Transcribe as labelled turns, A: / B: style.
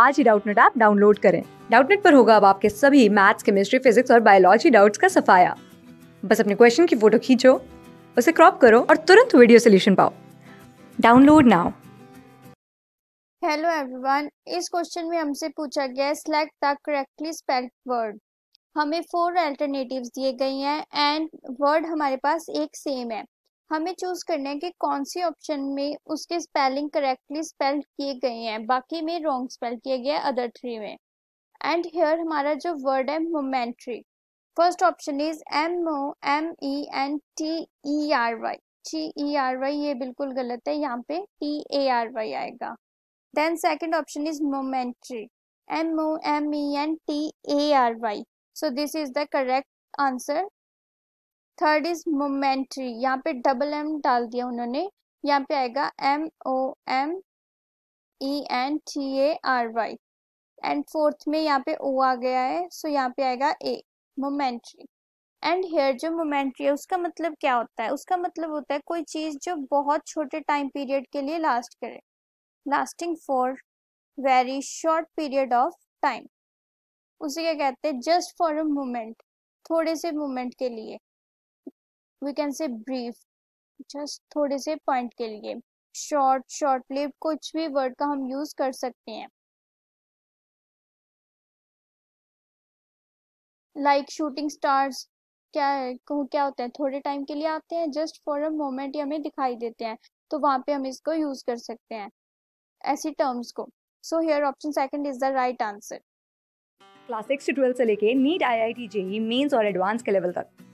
A: आज ही Doubtnut app download करें डाउटनेट पर होगा अब आपके सभी मैथ्स केमिस्ट्री फिजिक्स और बायोलॉजी डाउट्स का सफाया बस अपने क्वेश्चन की फोटो खींचो उसे क्रॉप करो और तुरंत वीडियो सोल्यूशन पाओ डाउनलोड नाउ
B: हेलो एवरीवन इस क्वेश्चन में हमसे पूछा गया select the correctly spelled word हमें फोर अल्टरनेटिव्स दिए गए हैं एंड वर्ड हमारे पास एक सेम है हमें चूज करना है कि कौन सी ऑप्शन में उसके स्पेलिंग करेक्टली स्पेल किए गए हैं बाकी में रॉन्ग स्पेल किए गए अदर थ्री में एंड हेयर हमारा जो वर्ड है momentary first option is M O M E N T E R Y T E R Y ये बिल्कुल गलत है यहाँ पे टी ए आर वाई आएगा then second option is momentary M O M E N T A R Y so this is the correct answer third is momentary यहाँ पे double M डाल दिया उन्होंने यहाँ पे आएगा M O M E N T A R Y and fourth में यहाँ पे ओ आ गया है सो so यहाँ पे आएगा ए मोमेंट्री एंड हेयर जो मोमेंट्री है उसका मतलब क्या होता है उसका मतलब होता है कोई चीज़ जो बहुत छोटे टाइम पीरियड के लिए लास्ट करे lasting for very short period of time उसे क्या कहते हैं जस्ट फॉर अ मोमेंट थोड़े से मोमेंट के लिए we can say brief just थोड़े से पॉइंट के लिए शॉर्ट शॉर्ट लिप कुछ भी वर्ड का हम यूज कर सकते हैं लाइक शूटिंग स्टार्स क्या क्या होते हैं थोड़े टाइम के लिए आते हैं जस्ट फॉर अ मोमेंट ही हमें दिखाई देते हैं तो वहाँ पे हम इसको यूज कर सकते हैं ऐसी टर्म्स को so here option second is the right answer
A: class six से लेके NEET I I T JEE mains और एडवांस के लेवल तक